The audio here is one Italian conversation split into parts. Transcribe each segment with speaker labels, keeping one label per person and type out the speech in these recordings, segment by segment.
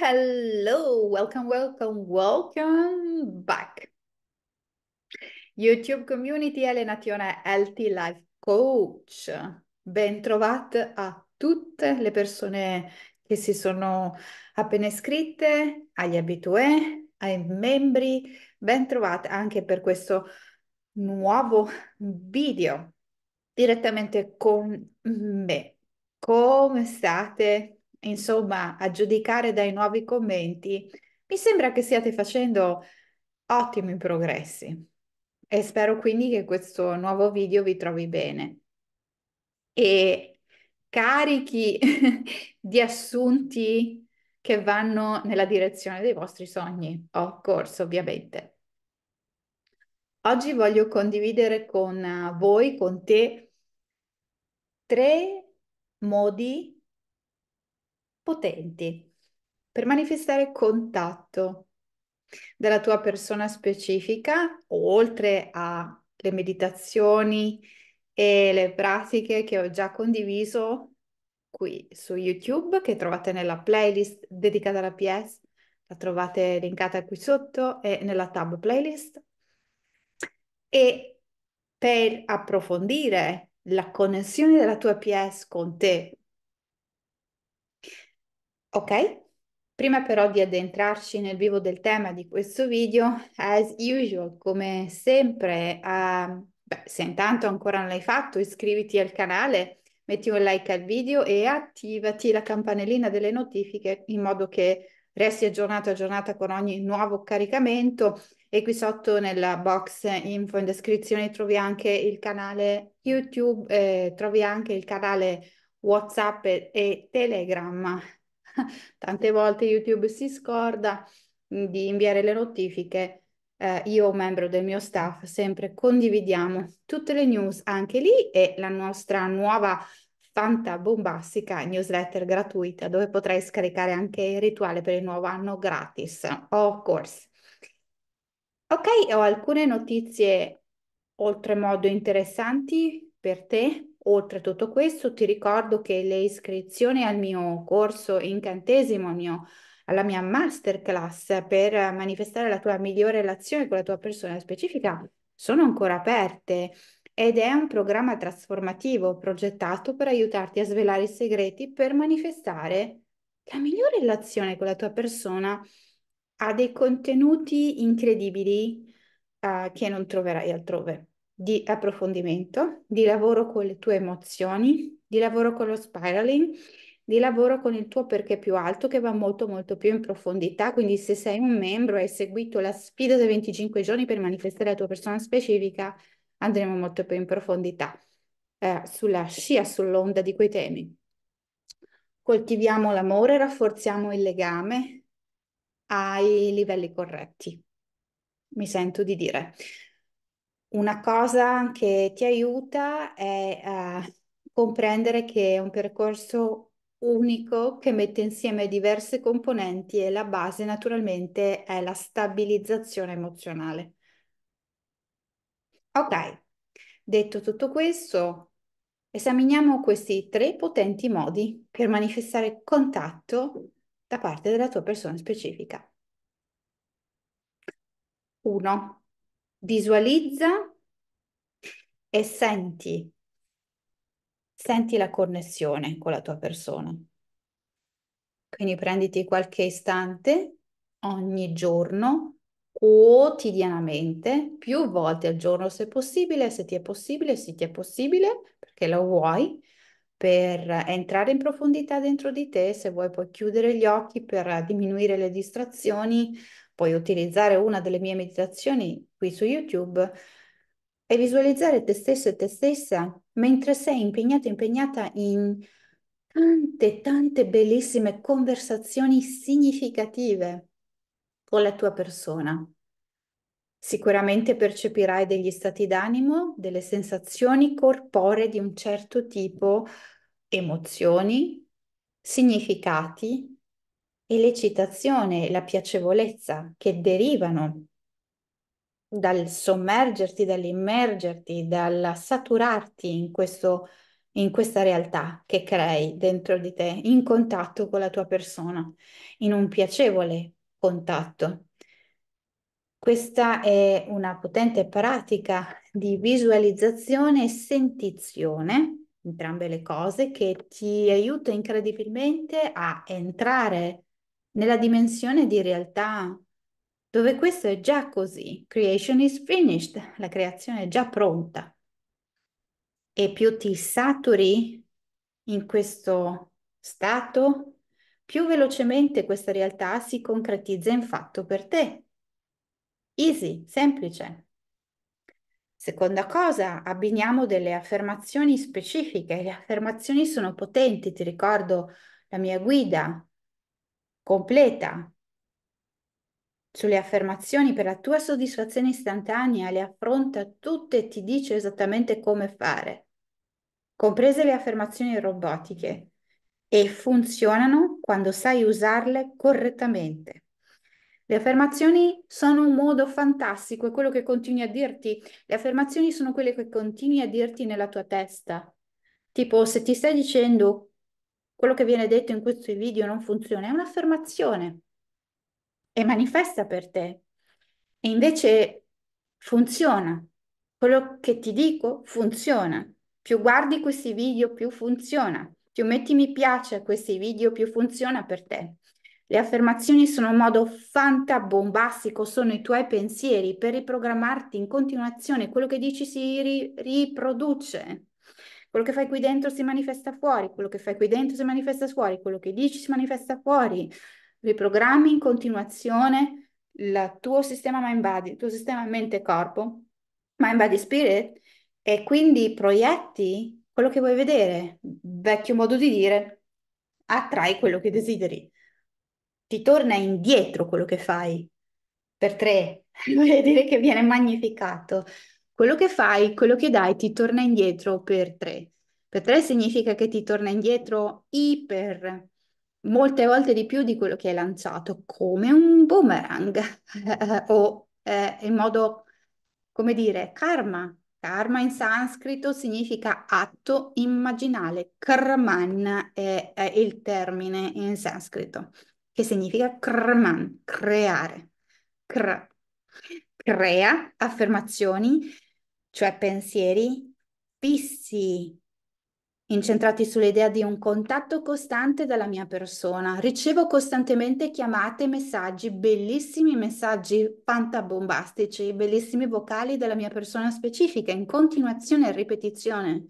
Speaker 1: hello, welcome, welcome, welcome back. YouTube Community Alienazione Healthy Life Coach. Bentrovate a tutte le persone che si sono appena iscritte, agli abitué, ai membri. Bentrovate anche per questo nuovo video direttamente con me. Come state? insomma, a giudicare dai nuovi commenti, mi sembra che stiate facendo ottimi progressi e spero quindi che questo nuovo video vi trovi bene. E carichi di assunti che vanno nella direzione dei vostri sogni o corso, ovviamente. Oggi voglio condividere con voi, con te, tre modi potenti per manifestare contatto della tua persona specifica, oltre alle meditazioni e le pratiche che ho già condiviso qui su YouTube, che trovate nella playlist dedicata alla PS, la trovate linkata qui sotto e nella tab playlist. E per approfondire la connessione della tua PS con te Ok? Prima però di addentrarci nel vivo del tema di questo video, as usual, come sempre, uh, beh, se intanto ancora non l'hai fatto, iscriviti al canale, metti un like al video e attivati la campanellina delle notifiche in modo che resti aggiornato aggiornata con ogni nuovo caricamento e qui sotto nella box info in descrizione trovi anche il canale YouTube, eh, trovi anche il canale WhatsApp e, e Telegram tante volte YouTube si scorda mm, di inviare le notifiche. Eh, io, membro del mio staff, sempre condividiamo tutte le news anche lì e la nostra nuova fantabombastica newsletter gratuita dove potrai scaricare anche il rituale per il nuovo anno gratis, of course. Ok, ho alcune notizie oltremodo interessanti per te Oltre a tutto questo, ti ricordo che le iscrizioni al mio corso incantesimo, al mio alla mia masterclass per manifestare la tua migliore relazione con la tua persona specifica sono ancora aperte ed è un programma trasformativo progettato per aiutarti a svelare i segreti per manifestare la migliore relazione con la tua persona. Ha dei contenuti incredibili uh, che non troverai altrove di approfondimento, di lavoro con le tue emozioni, di lavoro con lo spiraling, di lavoro con il tuo perché più alto che va molto molto più in profondità, quindi se sei un membro e hai seguito la sfida dei 25 giorni per manifestare la tua persona specifica, andremo molto più in profondità eh, sulla scia, sull'onda di quei temi. Coltiviamo l'amore, rafforziamo il legame ai livelli corretti, mi sento di dire. Una cosa che ti aiuta è eh, comprendere che è un percorso unico che mette insieme diverse componenti e la base naturalmente è la stabilizzazione emozionale. Ok, detto tutto questo, esaminiamo questi tre potenti modi per manifestare contatto da parte della tua persona specifica. 1 visualizza e senti, senti la connessione con la tua persona. Quindi prenditi qualche istante ogni giorno, quotidianamente, più volte al giorno se possibile, se ti è possibile, se ti è possibile, perché lo vuoi, per entrare in profondità dentro di te, se vuoi puoi chiudere gli occhi per diminuire le distrazioni puoi utilizzare una delle mie meditazioni qui su YouTube e visualizzare te stesso e te stessa mentre sei impegnato, impegnata in tante, tante bellissime conversazioni significative con la tua persona. Sicuramente percepirai degli stati d'animo, delle sensazioni corporee di un certo tipo, emozioni, significati e l'eccitazione la piacevolezza che derivano dal sommergerti, dall'immergerti, dal saturarti in, questo, in questa realtà che crei dentro di te, in contatto con la tua persona, in un piacevole contatto. Questa è una potente pratica di visualizzazione e sentizione, entrambe le cose, che ti aiuta incredibilmente a entrare nella dimensione di realtà dove questo è già così. Creation is finished, la creazione è già pronta. E più ti saturi in questo stato, più velocemente questa realtà si concretizza in fatto per te. Easy, semplice. Seconda cosa, abbiniamo delle affermazioni specifiche. Le affermazioni sono potenti, ti ricordo la mia guida, Completa sulle affermazioni per la tua soddisfazione istantanea, le affronta tutte e ti dice esattamente come fare, comprese le affermazioni robotiche, e funzionano quando sai usarle correttamente. Le affermazioni sono un modo fantastico, è quello che continui a dirti. Le affermazioni sono quelle che continui a dirti nella tua testa. Tipo, se ti stai dicendo quello che viene detto in questi video non funziona, è un'affermazione, è manifesta per te e invece funziona, quello che ti dico funziona, più guardi questi video più funziona, più metti mi piace a questi video più funziona per te. Le affermazioni sono un modo fantabombastico, sono i tuoi pensieri per riprogrammarti in continuazione, quello che dici si ri- riproduce. Quello che fai qui dentro si manifesta fuori, quello che fai qui dentro si manifesta fuori, quello che dici si manifesta fuori. Riprogrammi in continuazione il tuo sistema mind-body, il tuo sistema mente-corpo, mind-body-spirit, e quindi proietti quello che vuoi vedere. Vecchio modo di dire, attrai quello che desideri. Ti torna indietro quello che fai per tre, vuol dire che viene magnificato quello che fai, quello che dai ti torna indietro per tre. Per tre significa che ti torna indietro iper molte volte di più di quello che hai lanciato, come un boomerang o eh, in modo, come dire, karma. Karma in sanscrito significa atto immaginale, karman è, è il termine in sanscrito, che significa karman, creare. Kr. Crea affermazioni cioè pensieri fissi, incentrati sull'idea di un contatto costante dalla mia persona. Ricevo costantemente chiamate, messaggi, bellissimi messaggi fantabombastici, bellissimi vocali della mia persona specifica in continuazione e ripetizione.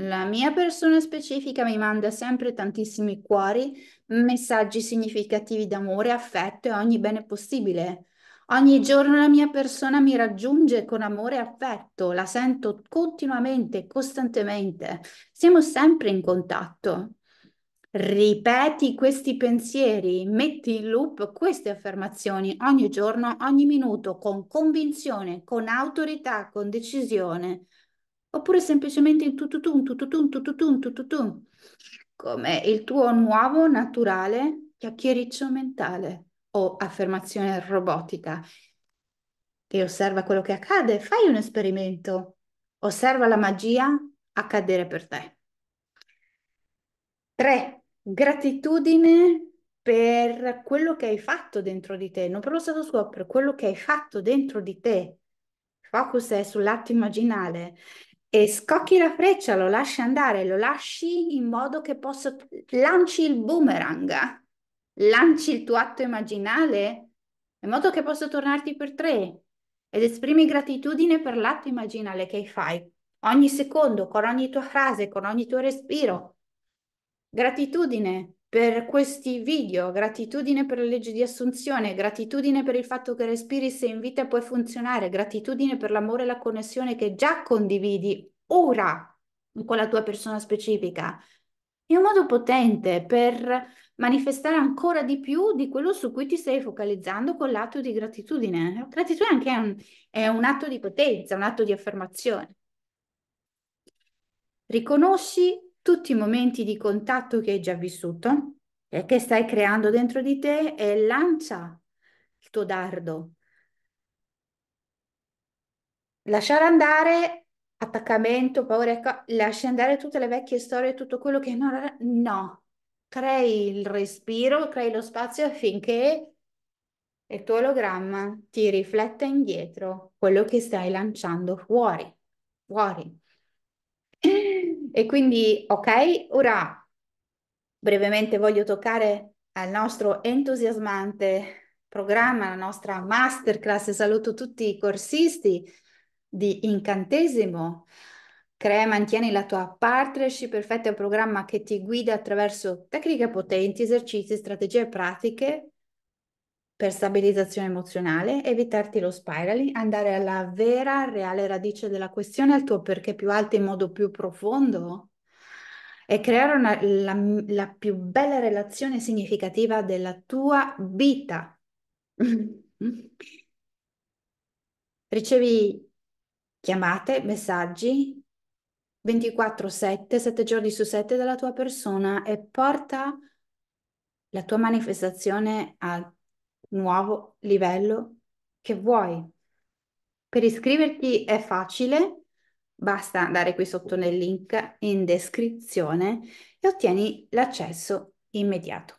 Speaker 1: La mia persona specifica mi manda sempre tantissimi cuori, messaggi significativi d'amore, affetto e ogni bene possibile. Ogni giorno la mia persona mi raggiunge con amore e affetto, la sento continuamente, costantemente. Siamo sempre in contatto. Ripeti questi pensieri, metti in loop queste affermazioni ogni giorno, ogni minuto, con convinzione, con autorità, con decisione. Oppure semplicemente in tututun, tututun, tututun, tututun, come il tuo nuovo naturale chiacchiericcio mentale o affermazione robotica e osserva quello che accade, fai un esperimento, osserva la magia accadere per te. 3. Gratitudine per quello che hai fatto dentro di te, non per lo stato suo, per quello che hai fatto dentro di te. Focus è sull'atto immaginale e scocchi la freccia, lo lasci andare, lo lasci in modo che possa lanci il boomerang lanci il tuo atto immaginale in modo che possa tornarti per tre ed esprimi gratitudine per l'atto immaginale che fai ogni secondo, con ogni tua frase, con ogni tuo respiro. Gratitudine per questi video, gratitudine per la legge di assunzione, gratitudine per il fatto che respiri se in vita e puoi funzionare, gratitudine per l'amore e la connessione che già condividi ora con la tua persona specifica. È un modo potente per manifestare ancora di più di quello su cui ti stai focalizzando con l'atto di gratitudine. gratitudine anche è un, è un atto di potenza, un atto di affermazione. Riconosci tutti i momenti di contatto che hai già vissuto e che stai creando dentro di te e lancia il tuo dardo. Lasciare andare attaccamento, paura, ecco, lasci andare tutte le vecchie storie, tutto quello che non... No, crei il respiro, crei lo spazio affinché il tuo ologramma ti rifletta indietro quello che stai lanciando fuori, fuori. E quindi, ok, ora brevemente voglio toccare al nostro entusiasmante programma, la nostra masterclass, saluto tutti i corsisti di incantesimo. Crea e mantieni la tua partnership perfetta è un programma che ti guida attraverso tecniche potenti, esercizi, strategie pratiche per stabilizzazione emozionale, evitarti lo spiraling, andare alla vera, reale radice della questione, al tuo perché più alto in modo più profondo e creare una, la, la più bella relazione significativa della tua vita. Ricevi chiamate, messaggi, 24-7, 7 giorni su 7 dalla tua persona e porta la tua manifestazione al nuovo livello che vuoi. Per iscriverti è facile, basta andare qui sotto nel link in descrizione e ottieni l'accesso immediato.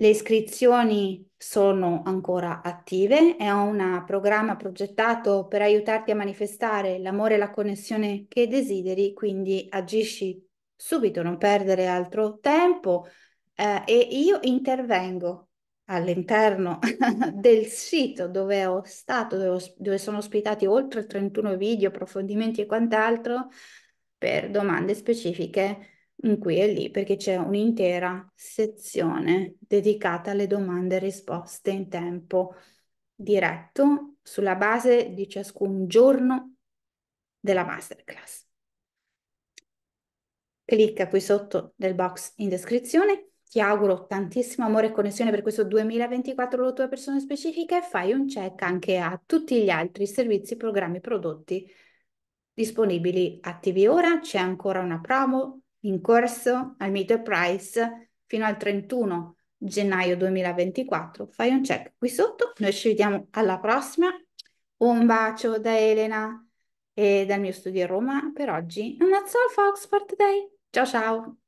Speaker 1: Le iscrizioni sono ancora attive, è un programma progettato per aiutarti a manifestare l'amore e la connessione che desideri, quindi agisci subito, non perdere altro tempo eh, e io intervengo all'interno del sito dove ho stato, dove, ho, dove sono ospitati oltre 31 video, approfondimenti e quant'altro per domande specifiche in cui è lì perché c'è un'intera sezione dedicata alle domande e risposte in tempo diretto sulla base di ciascun giorno della masterclass. Clicca qui sotto nel box in descrizione. Ti auguro tantissimo amore e connessione per questo 2024 lotto a persone specifiche e fai un check anche a tutti gli altri servizi, programmi, prodotti disponibili attivi ora. C'è ancora una promo in corso al Meter Price fino al 31 gennaio 2024. Fai un check qui sotto, noi ci vediamo alla prossima. Un bacio da Elena e dal mio studio a Roma per oggi. And that's all folks for today. Ciao ciao!